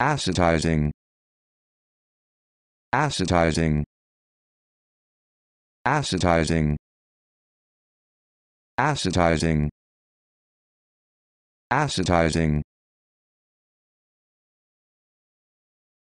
Acetizing acetizing acetizing acetizing acetizing